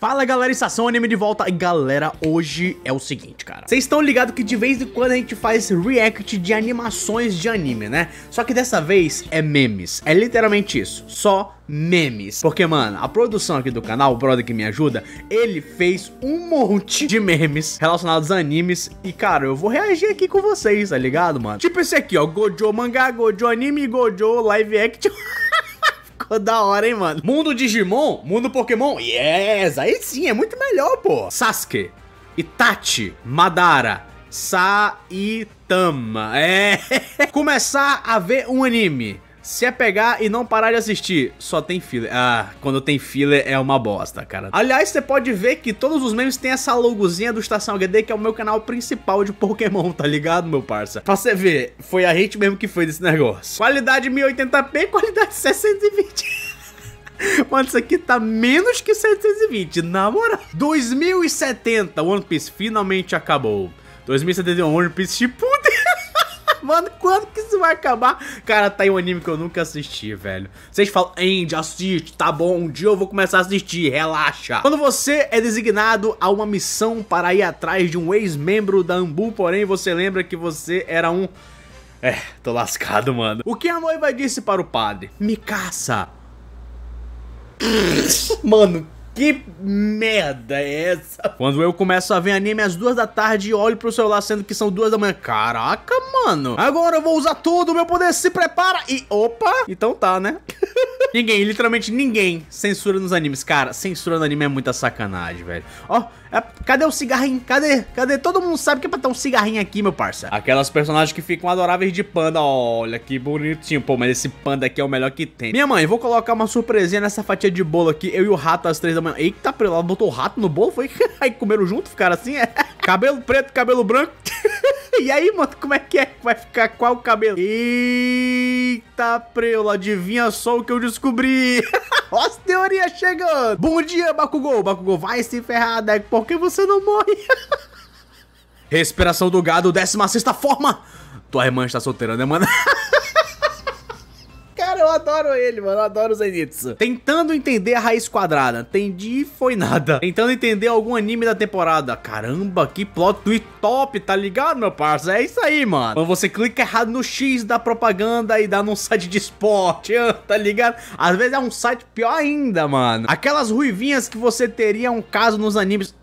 Fala galera, Estação Anime é de volta E galera, hoje é o seguinte, cara Vocês estão ligados que de vez em quando a gente faz react de animações de anime, né? Só que dessa vez é memes, é literalmente isso Só memes. Porque, mano, a produção aqui do canal, o brother que me ajuda, ele fez um monte de memes relacionados a animes. E, cara, eu vou reagir aqui com vocês, tá ligado, mano? Tipo esse aqui, ó. Gojo mangá, Gojo anime, Gojo live action. da hora, hein, mano. Mundo Digimon, mundo Pokémon, yes! Aí sim, é muito melhor, pô. Sasuke, Itachi, Madara, Saitama. É. Começar a ver um anime se é pegar e não parar de assistir, só tem filler. Ah, quando tem filler é uma bosta, cara. Aliás, você pode ver que todos os memes têm essa logozinha do Estação HD, que é o meu canal principal de Pokémon, tá ligado, meu parça? Pra você ver, foi a gente mesmo que foi desse negócio. Qualidade 1080p, qualidade 620. Mano, isso aqui tá menos que 720, na moral. 2070, One Piece finalmente acabou. 2071, One Piece, tipo, mano, quando que isso vai acabar? Cara, tá aí um anime que eu nunca assisti, velho. Vocês falam, Andy, assiste, tá bom, um dia eu vou começar a assistir, relaxa. Quando você é designado a uma missão para ir atrás de um ex-membro da Ambu, porém você lembra que você era um... É, tô lascado, mano. O que a noiva disse para o padre? Me caça! mano, que merda é essa? Quando eu começo a ver anime às duas da tarde e olho pro celular sendo que são duas da manhã. Caraca, mano. Agora eu vou usar tudo, meu poder se prepara e... Opa! Então tá, né? Ninguém, literalmente ninguém censura nos animes. Cara, censura no anime é muita sacanagem, velho. Ó, oh, é, cadê o cigarrinho? Cadê? Cadê? Todo mundo sabe que é pra ter um cigarrinho aqui, meu parça. Aquelas personagens que ficam adoráveis de panda. Olha que bonitinho. Pô, mas esse panda aqui é o melhor que tem. Minha mãe, vou colocar uma surpresinha nessa fatia de bolo aqui. Eu e o rato às três da manhã. Eita, ela botou o rato no bolo? Foi? Aí comeram junto? Ficaram assim? É. Cabelo preto, cabelo branco. E aí, mano, como é que é? Vai ficar qual o cabelo? Eita, preula, adivinha só o que eu descobri. Ó as teorias chegando. Bom dia, Bakugou. Bakugou, vai se ferrar, Deco. Né? Por que você não morre? Respiração do gado, 16 sexta forma. Tua irmã está solteira, né, mano? eu adoro ele, mano. Eu adoro o Zenitsu. Tentando entender a raiz quadrada. Entendi, foi nada. Tentando entender algum anime da temporada. Caramba, que plot twist top, tá ligado, meu parça? É isso aí, mano. Quando você clica errado no X da propaganda e dá num site de esporte, tá ligado? Às vezes é um site pior ainda, mano. Aquelas ruivinhas que você teria um caso nos animes.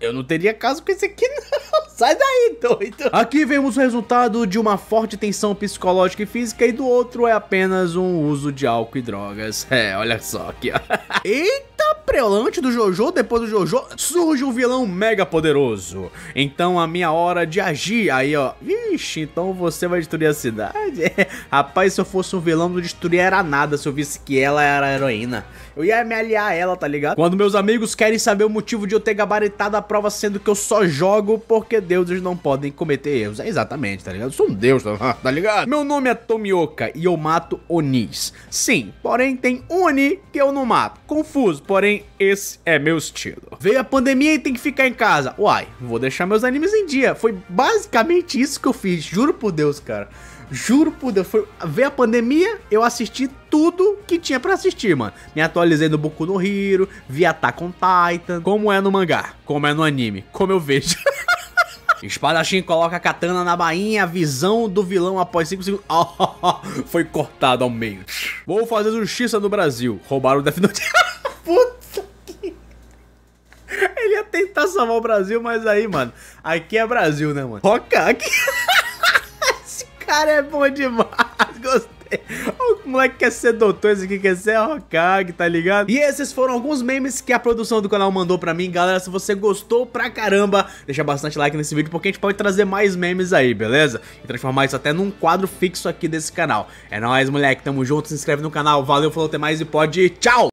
Eu não teria caso com esse aqui, não. Sai daí, doido. Aqui vemos o resultado de uma forte tensão psicológica e física e do outro é apenas um uso de álcool e drogas. É, olha só aqui, ó. Eita prelante do Jojo, depois do Jojo, surge um vilão mega poderoso. Então a minha hora de agir, aí ó, vixe, então você vai destruir a cidade? Rapaz, se eu fosse um vilão, não destruiria era nada se eu visse que ela era heroína eu ia me aliar a ela, tá ligado? Quando meus amigos querem saber o motivo de eu ter gabaritado a prova, sendo que eu só jogo porque deuses não podem cometer erros. É exatamente, tá ligado? Eu sou um deus, tá, tá ligado? Meu nome é Tomioka e eu mato Onis. Sim, porém tem um Oni que eu não mato. Confuso, porém esse é meu estilo. Veio a pandemia e tem que ficar em casa. Uai, vou deixar meus animes em dia. Foi basicamente isso que eu fiz, juro por Deus, cara. Juro por Deus, foi ver a pandemia, eu assisti tudo que tinha para assistir, mano. Me atualizei no Boku no Hero, vi Attack on Titan, como é no mangá, como é no anime, como eu vejo. Espadachim coloca a katana na bainha, visão do vilão após 5 segundos. Oh, foi cortado ao meio. Vou fazer justiça no Brasil. Roubaram o Death Note. Puta que... Ele ia tentar salvar o Brasil, mas aí, mano, aqui é Brasil, né, mano? Roca aqui cara é bom demais, gostei. O moleque quer ser doutor, esse aqui quer ser Hokage, tá ligado? E esses foram alguns memes que a produção do canal mandou pra mim. Galera, se você gostou pra caramba, deixa bastante like nesse vídeo, porque a gente pode trazer mais memes aí, beleza? E transformar isso até num quadro fixo aqui desse canal. É nóis, moleque, tamo junto, se inscreve no canal, valeu, falou, até mais e pode tchau!